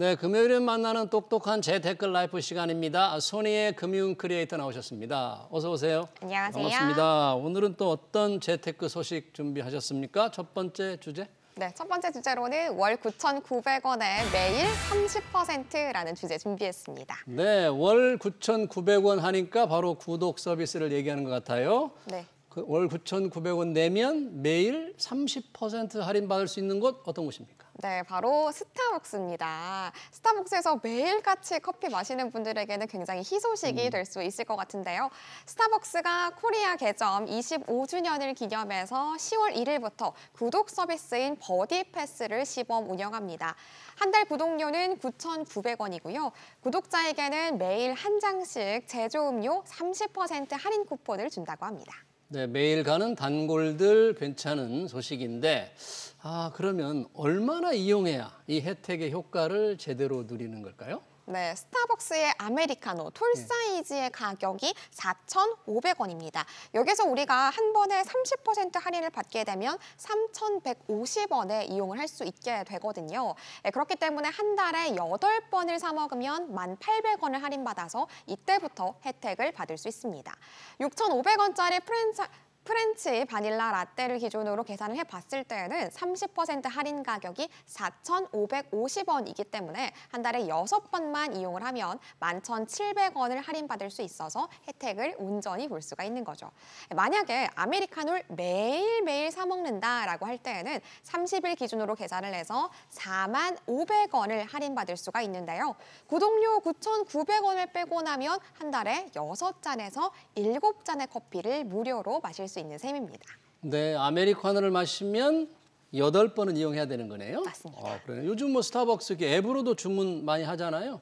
네, 금요일에 만나는 똑똑한 재테크 라이프 시간입니다. 소니의 금융 크리에이터 나오셨습니다. 어서 오세요. 안녕하세요. 반갑습니다. 오늘은 또 어떤 재테크 소식 준비하셨습니까? 첫 번째 주제? 네, 첫 번째 주제로는 월 9,900원에 매일 30%라는 주제 준비했습니다. 네, 월 9,900원 하니까 바로 구독 서비스를 얘기하는 것 같아요. 네. 그 월 9,900원 내면 매일 30% 할인받을 수 있는 곳 어떤 곳입니까? 네, 바로 스타벅스입니다. 스타벅스에서 매일같이 커피 마시는 분들에게는 굉장히 희소식이 음. 될수 있을 것 같은데요. 스타벅스가 코리아 개점 25주년을 기념해서 10월 1일부터 구독 서비스인 버디 패스를 시범 운영합니다. 한 달 구독료는 9,900원이고요. 구독자에게는 매일 한 장씩 제조음료 30% 할인 쿠폰을 준다고 합니다. 네, 매일 가는 단골들 괜찮은 소식인데, 아, 그러면 얼마나 이용해야 이 혜택의 효과를 제대로 누리는 걸까요? 네, 스타벅스의 아메리카노 톨 네. 사이즈의 가격이 4,500원입니다. 여기서 우리가 한 번에 30% 할인을 받게 되면 3,150원에 이용을 할 수 있게 되거든요. 네, 그렇기 때문에 한 달에 8번을 사 먹으면 1,800원을 할인받아서 이때부터 혜택을 받을 수 있습니다. 6,500원짜리 프랜차이즈 프렌치 바닐라 라떼를 기준으로 계산을 해봤을 때에는 30% 할인 가격이 4,550원이기 때문에 한 달에 여섯 번만 이용을 하면 11,700원을 할인받을 수 있어서 혜택을 온전히 볼 수가 있는 거죠. 만약에 아메리카노를 매일매일 사 먹는다라고 할 때에는 30일 기준으로 계산을 해서 4만 500원을 할인받을 수가 있는데요. 구독료 9,900원을 빼고 나면 한 달에 여섯 잔에서 일곱 잔의 커피를 무료로 마실 마실 수 있는 셈입니다. 네, 아메리카노를 마시면 8 번은 이용해야 되는 거네요. 맞습니다. 아, 그래요 요즘 뭐 스타벅스 앱으로도 주문 많이 하잖아요.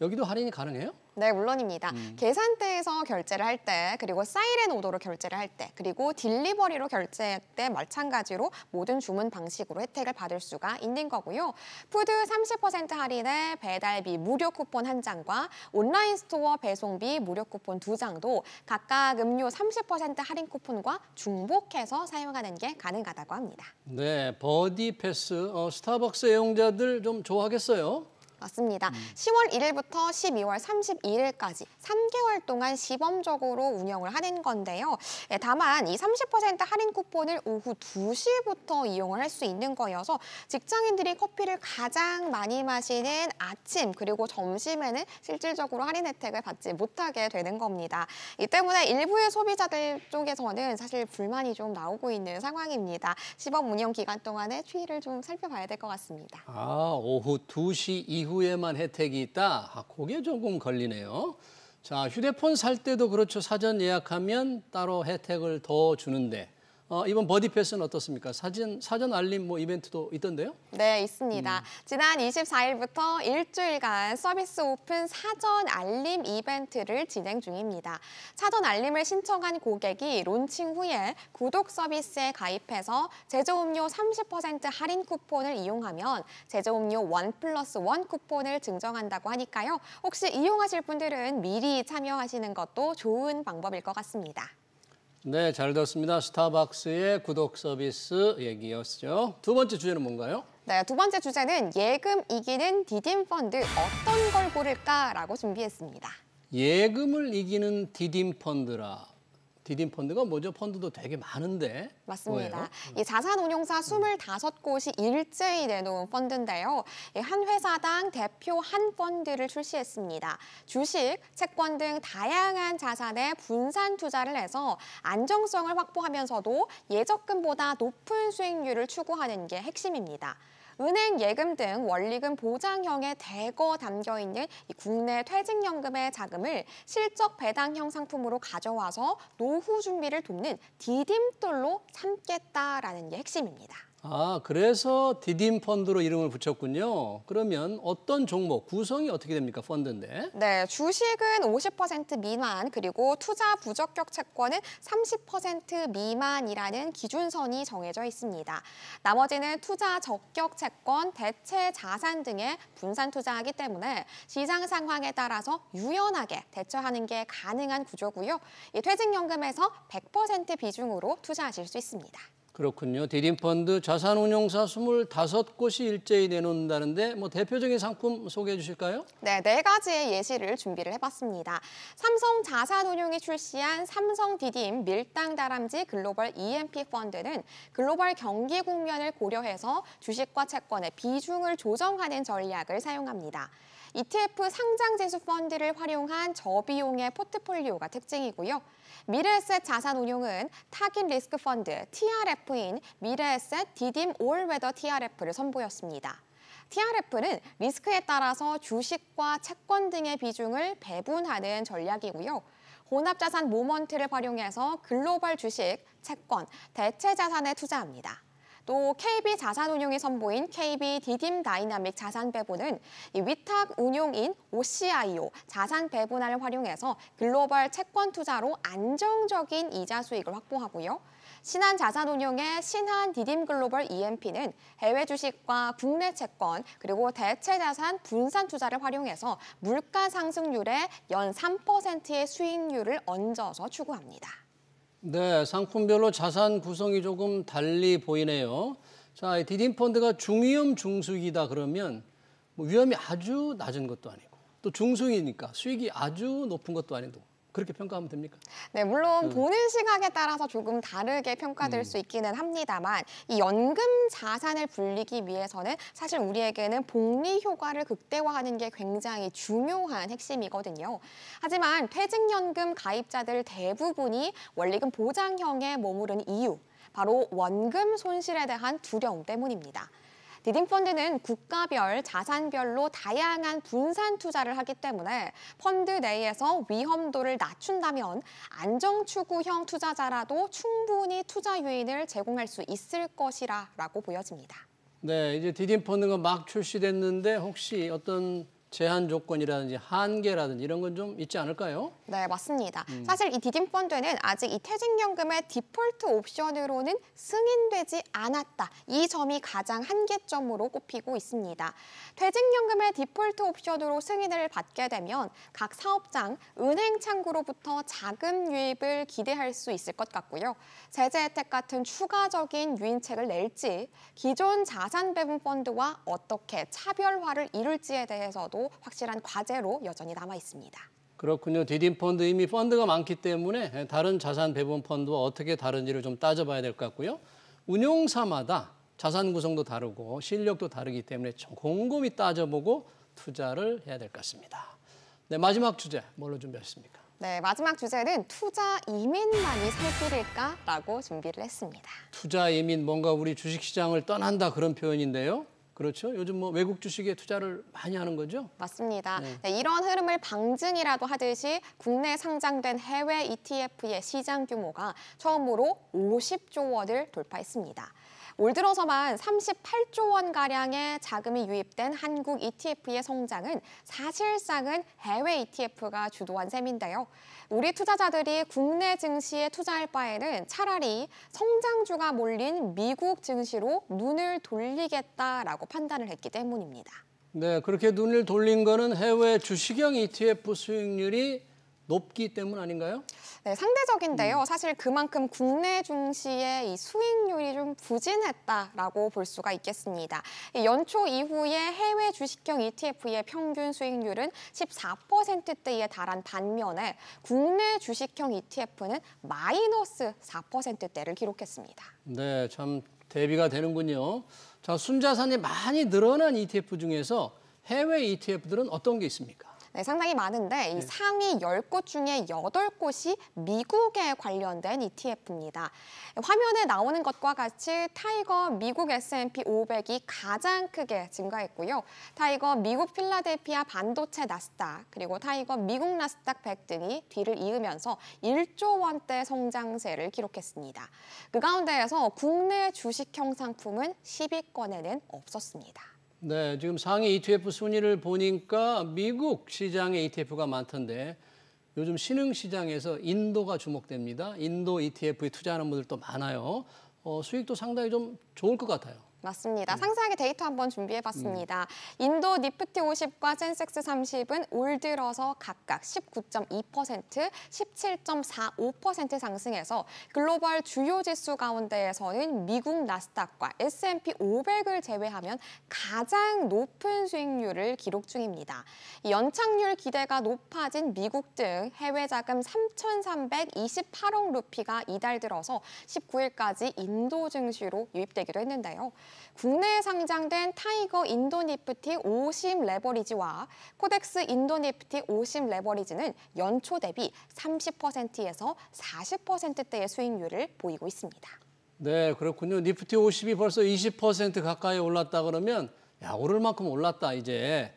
여기도 할인이 가능해요? 네, 물론입니다. 음. 계산대에서 결제를 할 때, 그리고 사이렌 오더로 결제를 할 때, 그리고 딜리버리로 결제할 때 마찬가지로 모든 주문 방식으로 혜택을 받을 수가 있는 거고요. 푸드 30% 할인에 배달비 무료 쿠폰 한 장과 온라인 스토어 배송비 무료 쿠폰 두 장도 각각 음료 30% 할인 쿠폰과 중복해서 사용하는 게 가능하다고 합니다. 네, 버디 패스 어, 스타벅스 애용자들 좀 좋아하겠어요? 맞습니다. 음. 10월 1일부터 12월 31일까지 3개월 동안 시범적으로 운영을 하는 건데요. 예, 다만 이 30% 할인 쿠폰을 오후 2시부터 이용을 할 수 있는 거여서 직장인들이 커피를 가장 많이 마시는 아침 그리고 점심에는 실질적으로 할인 혜택을 받지 못하게 되는 겁니다. 이 때문에 일부의 소비자들 쪽에서는 사실 불만이 좀 나오고 있는 상황입니다. 시범 운영 기간 동안의 추이를 좀 살펴봐야 될 것 같습니다. 아, 오후 2시 이후 이후에만 혜택이 있다? 아, 그게 조금 걸리네요. 자, 휴대폰 살 때도 그렇죠. 사전 예약하면 따로 혜택을 더 주는데 어, 이번 버디패스는 어떻습니까? 사진, 사전 알림 뭐 이벤트도 있던데요? 네, 있습니다. 음. 지난 24일부터 일주일간 서비스 오픈 사전 알림 이벤트를 진행 중입니다. 사전 알림을 신청한 고객이 론칭 후에 구독 서비스에 가입해서 제조음료 30% 할인 쿠폰을 이용하면 제조음료 1 플러스 원 쿠폰을 증정한다고 하니까요. 혹시 이용하실 분들은 미리 참여하시는 것도 좋은 방법일 것 같습니다. 네, 잘 들었습니다. 스타벅스의 구독 서비스 얘기였죠. 두 번째 주제는 뭔가요? 네, 두 번째 주제는 예금 이기는 디딤 펀드 어떤 걸 고를까라고 준비했습니다. 예금을 이기는 디딤 펀드라. 디딤 펀드가 뭐죠? 펀드도 되게 많은데. 맞습니다. 뭐예요? 음. 이 자산운용사 25곳이 일제히 내놓은 펀드인데요. 한 회사당 대표 한 펀드를 출시했습니다. 주식, 채권 등 다양한 자산에 분산 투자를 해서 안정성을 확보하면서도 예적금보다 높은 수익률을 추구하는 게 핵심입니다. 은행 예금 등 원리금 보장형에 대거 담겨 있는 이 국내 퇴직연금의 자금을 실적 배당형 상품으로 가져와서 노후 준비를 돕는 디딤돌로 삼겠다라는 게 핵심입니다. 아, 그래서 디딤 펀드로 이름을 붙였군요. 그러면 어떤 종목, 구성이 어떻게 됩니까, 펀드인데? 네, 주식은 50% 미만, 그리고 투자 부적격 채권은 30% 미만이라는 기준선이 정해져 있습니다. 나머지는 투자 적격 채권, 대체 자산 등에 분산 투자하기 때문에 시장 상황에 따라서 유연하게 대처하는 게 가능한 구조고요. 이 퇴직연금에서 100% 비중으로 투자하실 수 있습니다. 그렇군요. 디딤펀드 자산운용사 25곳이 일제히 내놓는다는데 뭐 대표적인 상품 소개해 주실까요? 네, 네 가지의 예시를 준비를 해봤습니다. 삼성 자산운용이 출시한 삼성 디딤 밀당 다람쥐 글로벌 EMP 펀드는 글로벌 경기 국면을 고려해서 주식과 채권의 비중을 조정하는 전략을 사용합니다. ETF 상장지수 펀드를 활용한 저비용의 포트폴리오가 특징이고요. 미래에셋 자산운용은 타깃 리스크 펀드 TRF인 미래에셋 디딤 올웨더 TRF를 선보였습니다. TRF는 리스크에 따라서 주식과 채권 등의 비중을 배분하는 전략이고요. 혼합자산 모먼트를 활용해서 글로벌 주식, 채권, 대체 자산에 투자합니다. 또 KB 자산운용이 선보인 KB 디딤 다이나믹 자산배분은 이 위탁운용인 OCIO 자산배분화를 활용해서 글로벌 채권 투자로 안정적인 이자 수익을 확보하고요. 신한 자산운용의 신한 디딤 글로벌 EMP는 해외 주식과 국내 채권 그리고 대체 자산 분산 투자를 활용해서 물가 상승률에 연 3%의 수익률을 얹어서 추구합니다. 네, 상품별로 자산 구성이 조금 달리 보이네요. 자, 디딤 펀드가 중위험 중수기다 그러면 뭐 위험이 아주 낮은 것도 아니고 또 중수기니까 수익이 아주 높은 것도 아니고 그렇게 평가하면 됩니까? 네, 물론 음. 보는 시각에 따라서 조금 다르게 평가될 음. 수 있기는 합니다만 이 연금 자산을 불리기 위해서는 사실 우리에게는 복리 효과를 극대화하는 게 굉장히 중요한 핵심이거든요. 하지만 퇴직연금 가입자들 대부분이 원리금 보장형에 머무른 이유, 바로 원금 손실에 대한 두려움 때문입니다. 디딤펀드는 국가별, 자산별로 다양한 분산 투자를 하기 때문에 펀드 내에서 위험도를 낮춘다면 안정추구형 투자자라도 충분히 투자 유인을 제공할 수 있을 것이라고 보여집니다. 네, 이제 디딤 펀드가 막 출시됐는데 혹시 어떤 제한 조건이라든지 한계라든지 이런 건 좀 있지 않을까요? 네, 맞습니다. 음. 사실 이 디딤펀드는 아직 이 퇴직연금의 디폴트 옵션으로는 승인되지 않았다. 이 점이 가장 한계점으로 꼽히고 있습니다. 퇴직연금의 디폴트 옵션으로 승인을 받게 되면 각 사업장, 은행 창구로부터 자금 유입을 기대할 수 있을 것 같고요. 제재 혜택 같은 추가적인 유인책을 낼지, 기존 자산 배분 펀드와 어떻게 차별화를 이룰지에 대해서도 아고 확실한 과제로 여전히 남아 있습니다. 그렇군요. 디딤 펀드 이미 펀드가 많기 때문에 다른 자산 배분 펀드와 어떻게 다른지를 좀 따져봐야 될 것 같고요. 운용사마다 자산 구성도 다르고 실력도 다르기 때문에 곰곰이 따져보고 투자를 해야 될 것 같습니다. 네, 마지막 주제 뭘로 준비하셨습니까? 네, 마지막 주제는 투자 이민만이 살 길일까라고 준비를 했습니다. 투자 이민 뭔가 우리 주식시장을 떠난다 그런 표현인데요. 그렇죠. 요즘 뭐 외국 주식에 투자를 많이 하는 거죠? 맞습니다. 네. 네, 이런 흐름을 방증이라도 하듯이 국내 상장된 해외 ETF의 시장 규모가 처음으로 50조 원을 돌파했습니다. 올 들어서만 38조 원가량의 자금이 유입된 한국 ETF의 성장은 사실상은 해외 ETF가 주도한 셈인데요. 우리 투자자들이 국내 증시에 투자할 바에는 차라리 성장주가 몰린 미국 증시로 눈을 돌리겠다라고 판단을 했기 때문입니다. 네, 그렇게 눈을 돌린 거는 해외 주식형 ETF 수익률이 높기 때문 아닌가요? 네, 상대적인데요. 음. 사실 그만큼 국내 중시의 이 수익률이 좀 부진했다라고 볼 수가 있겠습니다. 연초 이후에 해외 주식형 ETF의 평균 수익률은 14%대에 달한 반면에 국내 주식형 ETF는 마이너스 4%대를 기록했습니다. 네, 참 대비가 되는군요. 자, 순자산이 많이 늘어난 ETF 중에서 해외 ETF들은 어떤 게 있습니까? 네, 상당히 많은데 이 네. 상위 10곳 중에 8곳이 미국에 관련된 ETF입니다. 화면에 나오는 것과 같이 타이거 미국 S&P 500이 가장 크게 증가했고요. 타이거 미국 필라델피아 반도체 나스닥 그리고 타이거 미국 나스닥 100 등이 뒤를 이으면서 1조 원대 성장세를 기록했습니다. 그 가운데에서 국내 주식형 상품은 10위권에는 없었습니다. 네, 지금 상위 ETF 순위를 보니까 미국 시장에 ETF가 많던데 요즘 신흥 시장에서 인도가 주목됩니다. 인도 ETF에 투자하는 분들도 많아요. 어, 수익도 상당히 좀 좋을 것 같아요. 맞습니다. 네. 상세하게 데이터 한번 준비해봤습니다. 음. 인도 니프티 50과 센섹스 30은 올 들어서 각각 19.2%, 17.45% 상승해서 글로벌 주요 지수 가운데에서는 미국 나스닥과 S&P 500을 제외하면 가장 높은 수익률을 기록 중입니다. 연착률 기대가 높아진 미국 등 해외 자금 3,328억 루피가 이달 들어서 19일까지 인도 증시로 유입되기도 했는데요. 국내에 상장된 타이거 인도니프티 50 레버리지와 코덱스 인도니프티 50 레버리지는 연초 대비 30%에서 40%대의 수익률을 보이고 있습니다. 네, 그렇군요. 니프티 50이 벌써 20% 가까이 올랐다 그러면 야, 오를 만큼 올랐다 이제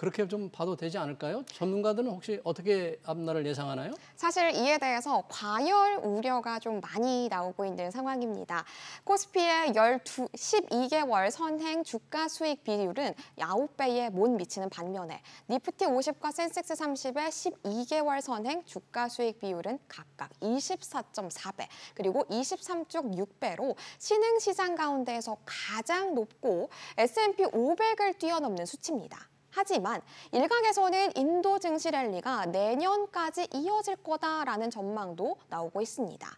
그렇게 좀 봐도 되지 않을까요? 전문가들은 혹시 어떻게 앞날을 예상하나요? 사실 이에 대해서 과열 우려가 좀 많이 나오고 있는 상황입니다. 코스피의 12, 12개월 선행 주가 수익 비율은 야 9배에 못 미치는 반면에 니프티 50과 센섹스 30의 12개월 선행 주가 수익 비율은 각각 24.4배 그리고 23.6배로 신흥시장 가운데에서 가장 높고 S&P 500을 뛰어넘는 수치입니다. 하지만 일각에서는 인도 증시 랠리가 내년까지 이어질 거다라는 전망도 나오고 있습니다.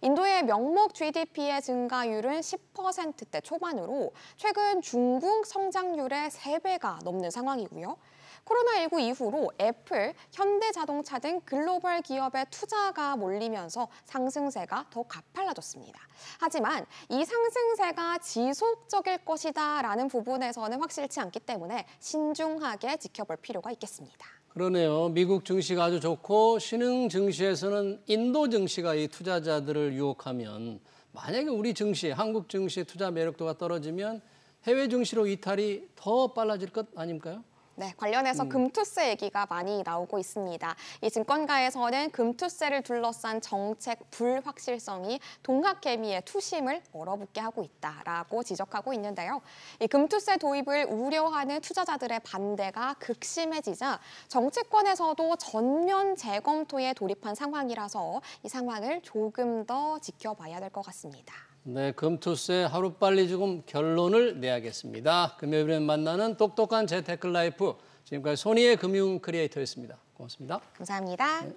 인도의 명목 GDP의 증가율은 10%대 초반으로 최근 중국 성장률의 3배가 넘는 상황이고요. 코로나19 이후로 애플, 현대자동차 등 글로벌 기업의 투자가 몰리면서 상승세가 더 가팔라졌습니다. 하지만 이 상승세가 지속적일 것이다 라는 부분에서는 확실치 않기 때문에 신중하게 지켜볼 필요가 있겠습니다. 그러네요. 미국 증시가 아주 좋고 신흥 증시에서는 인도 증시가 이 투자자들을 유혹하면 만약에 우리 증시, 한국 증시 투자 매력도가 떨어지면 해외 증시로 이탈이 더 빨라질 것 아닙니까요? 네, 관련해서 음. 금투세 얘기가 많이 나오고 있습니다. 이 증권가에서는 금투세를 둘러싼 정책 불확실성이 동학개미의 투심을 얼어붙게 하고 있다라고 지적하고 있는데요. 이 금투세 도입을 우려하는 투자자들의 반대가 극심해지자 정치권에서도 전면 재검토에 돌입한 상황이라서 이 상황을 조금 더 지켜봐야 될 것 같습니다. 네, 금투스의 하루빨리 조금 결론을 내야겠습니다. 금요일에 만나는 똑똑한 재테크 라이프. 지금까지 소니의 금융 크리에이터였습니다. 고맙습니다. 감사합니다. 네.